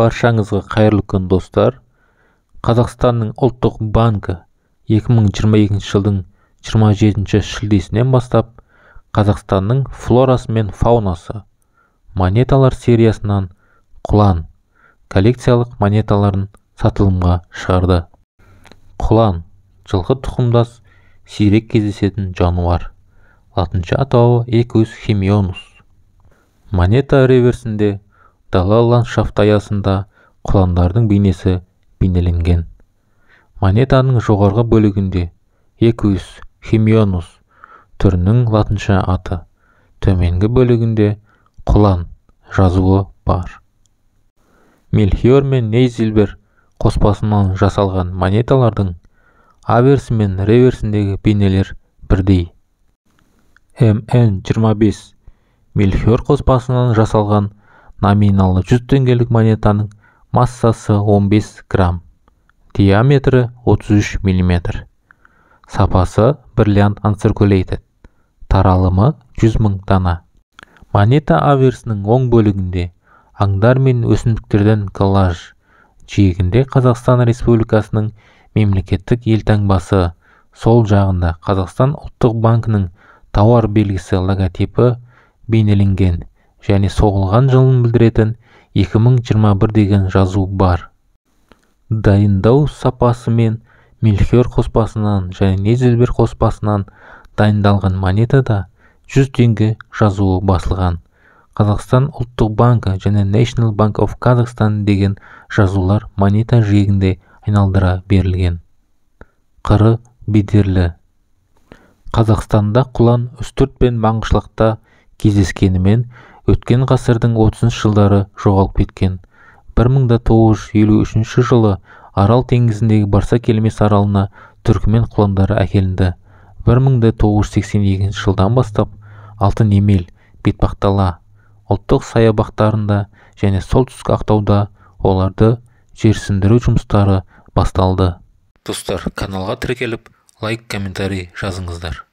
баршаңызға қайырлы күн достар қазақстанның ұлттық банкі 2022 жылдың 27 шілдесінен бастап қазақстанның флорасы мен фаунасы монеталар сериясынан құлан коллекциялық монеталарын сатылымға шығарды құлан жылқы тұқымдас сирек кездесетін жануар латынша атауы экус химионус монета реверсінде дала ландшафт аясында құландардың бейнесі бейнеленген монетаның жоғарғы бөлігінде эквис химионус түрінің латынша аты төменгі бөлігінде құлан жазуы бар мельхиор мен нейзильбер қоспасынан жасалған монеталардың аверсі мен реверсіндегі бейнелер бірдей мн 25 мельхиор қоспасынан жасалған номиналы 100 теңгелік монетаның массасы 15 грамм диаметрі 33 мм сапасы бриллиант анциркулейтед. таралымы 100 мың дана монета аверсінің оң бөлігінде аңдар мен өсімдіктерден коллаж жиегінде қазақстан республикасының мемлекеттік елтаңбасы сол жағында қазақстан ұлттық банкінің тауар белгісі логотипі бейнеленген және соғылған жылын білдіретін 2021 деген жазу бар дайындау сапасы мен мельхиор қоспасынан және незелбер қоспасынан дайындалған монетада 100 теңге жазуы басылған Қазақстан ұлттық банкі және National Bank of Kazakhstan деген жазулар монета жиегінде айналдыра берілген қыры бедерлі Қазақстанда құлан үстірт пен маңғышлақта кездескенімен өткен ғасырдың отызыншы жылдары жоғалып кеткен бір мың да тоғыз үшінші жылы арал теңізіндегі барса келмес аралына түркімен құландары әкелінді бір мың да сексен екінші жылдан бастап алтын емел бетпақтала ұлттық саябақтарында және солтүстік ақтауда оларды жерсіндіру жұмыстары басталды достар каналға тіркеліп лайк комментарий жазыңыздар